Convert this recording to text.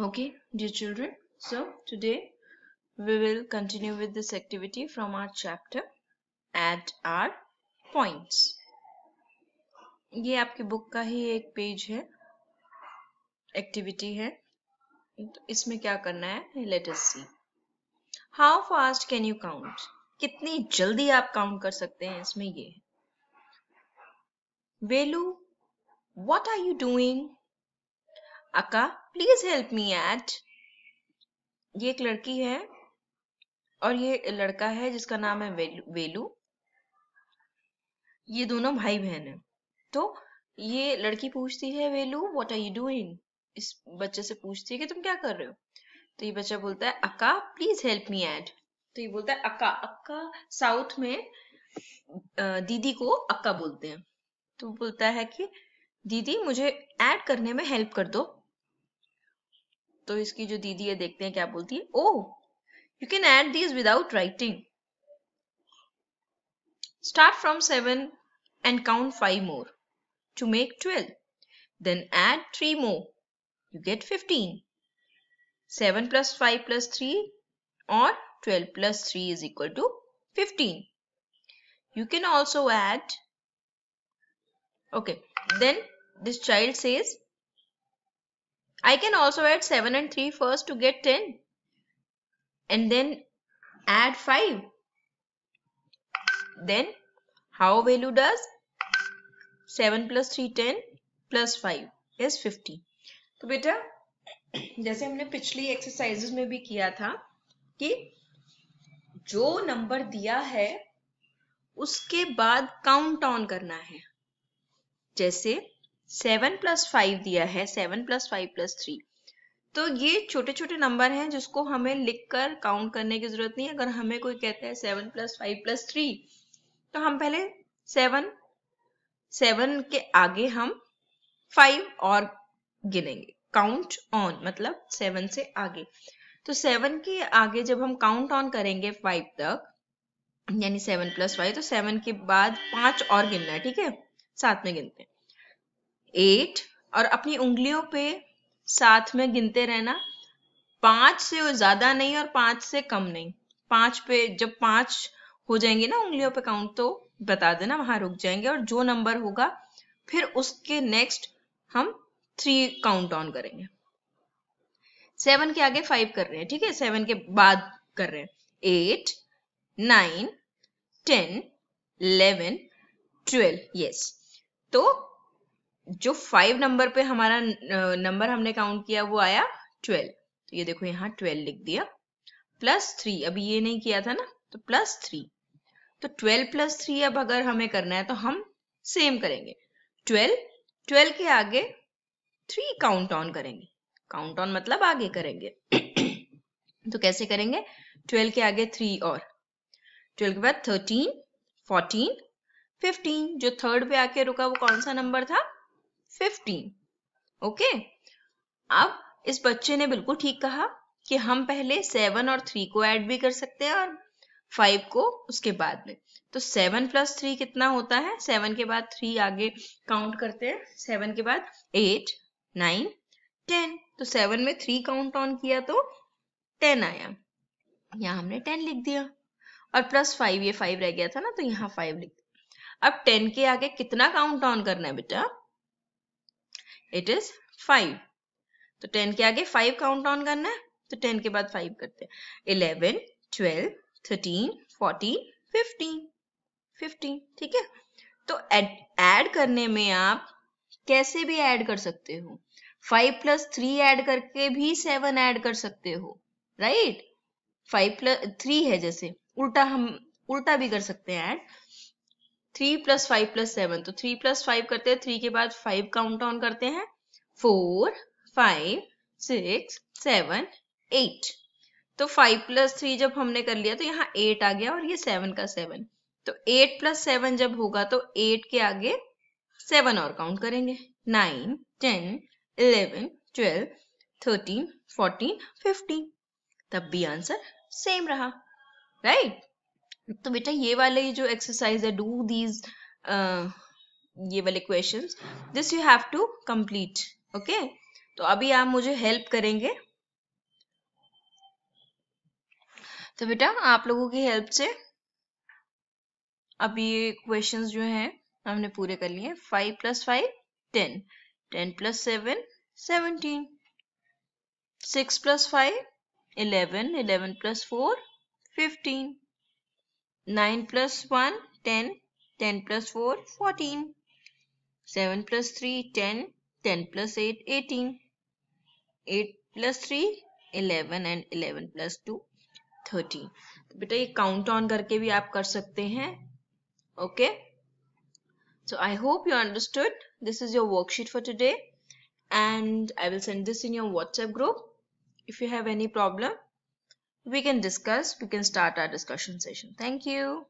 okay dear children so today we will continue with this activity from our chapter add our points ये आपकी book का ही एक page है activity है तो इसमें क्या करना है let us see how fast can you count कितनी जल्दी आप काउंट कर सकते हैं इसमें ये well what are you doing अका प्लीज हेल्प मी एट ये एक लड़की है और ये लड़का है जिसका नाम है वेलू ये दोनों भाई बहन है तो ये लड़की पूछती है well what are you doing इस बच्चे से पूछती है कि तुम क्या कर रहे हो तो ये बच्चा बोलता है अक्का प्लीज हेल्प मी एड तो ये बोलता है अक्का अक्का साउथ में दीदी को अक्का बोलते हैं तो बोलता है कि दीदी मुझे ऐड करने में हेल्प कर दो तो इसकी जो दीदी है देखते हैं क्या बोलती है oh you can add these without writing start from seven and count five more to make twelve then add three more you get fifteen seven plus five plus three और twelve plus three is equal to fifteen you can also add okay then this child says I can also add 7 and 3 first to get 10 and then add 5. Then how value does 7 plus 3 10 plus 5 is 50. तो बेटा जैसे हमने पिछली exercises में भी किया था कि जो नंबर दिया है उसके बाद काउंट ऑन करना है जैसे सेवन प्लस फाइव दिया है seven plus five plus three तो ये छोटे छोटे नंबर हैं जिसको हमें लिखकर काउंट करने की जरूरत नहीं अगर हमें कोई कहता है seven plus five plus three तो हम पहले सेवन सेवन के आगे हम फाइव और गिनेंगे काउंट ऑन मतलब सेवन से आगे तो सेवन के आगे जब हम काउंट ऑन करेंगे फाइव तक यानी सेवन प्लस फाइव तो सेवन के बाद पांच और गिनना है ठीक है साथ में गिनते हैं एट और अपनी उंगलियों पे साथ में गिनते रहना पांच से ज्यादा नहीं और पांच से कम नहीं पांच पे जब पांच हो जाएंगे ना उंगलियों पे काउंट तो बता देना वहां रुक जाएंगे और जो नंबर होगा फिर उसके नेक्स्ट हम थ्री काउंट ऑन करेंगे सेवन के आगे फाइव कर रहे हैं ठीक है सेवन के बाद कर रहे हैं eight nine ten eleven twelve yes तो जो फाइव नंबर पे हमारा नंबर हमने काउंट किया वो आया ट्वेल्व तो ये देखो यहाँ ट्वेल्व लिख दिया प्लस थ्री अभी ये नहीं किया था ना तो प्लस थ्री तो ट्वेल्व प्लस थ्री अब अगर हमें करना है तो हम सेम करेंगे ट्वेल्व ट्वेल्व के आगे थ्री काउंट ऑन करेंगे काउंट ऑन मतलब आगे करेंगे तो कैसे करेंगे ट्वेल्व के आगे थ्री और ट्वेल्व के बाद थर्टीन फोर्टीन फिफ्टीन जो थर्ड पे आके रुका वो कौन सा नंबर था फिफ्टीन ओके अब इस बच्चे ने बिल्कुल ठीक कहा कि हम पहले सेवन और थ्री को ऐड भी कर सकते हैं और फाइव को उसके बाद में तो सेवन प्लस थ्री कितना होता है सेवन के बाद थ्री आगे काउंट करते हैं सेवन के बाद एट नाइन टेन तो सेवन में थ्री काउंट ऑन किया तो टेन आया यहाँ हमने टेन लिख दिया और प्लस फाइव ये फाइव रह गया था ना तो यहाँ फाइव लिख दिया अब टेन के आगे कितना काउंट ऑन करना है बेटा इट इज फाइव तो टेन के आगे फाइव काउंट ऑन करना है तो टेन के बाद फाइव करते हैं eleven twelve thirteen fourteen fifteen fifteen ठीक है तो एड करने में आप कैसे भी ऐड कर सकते हो फाइव प्लस थ्री एड करके भी सेवन ऐड कर सकते हो राइट फाइव प्लस थ्री है जैसे उल्टा हम उल्टा भी कर सकते हैं add three plus five plus seven तो थ्री प्लस फाइव करते हैं थ्री के बाद फाइव काउंट डाउन करते हैं four five six seven eight तो फाइव प्लस थ्री जब हमने कर लिया तो यहाँ एट आ गया और ये सेवन का सेवन तो एट प्लस सेवन जब होगा तो एट के आगे सेवन और काउंट करेंगे nine ten eleven twelve thirteen fourteen fifteen तब भी आंसर सेम रहा राइट right? तो बेटा ये वाले जो एक्सरसाइज है डू दीज ये वाले question this you have to complete okay तो अभी आप मुझे हेल्प करेंगे तो बेटा आप लोगों की हेल्प से अभी ये क्वेश्चंस जो हैं हमने पूरे कर लिए five plus five ten ten plus seven seventeen six plus five eleven eleven plus four fifteen 9 plus 1, 10. 10 plus 4, 14. 7 plus 3, 10. 10 plus 8, 18. 8 plus 3, 11 And 11 plus 2, 13. तो बेटा ये काउंट ऑन करके भी आप कर सकते हैं okay so I hope you understood this is your worksheet for today and I will send this in your WhatsApp group if you have any problem we can discuss, we can start our discussion session. Thank you.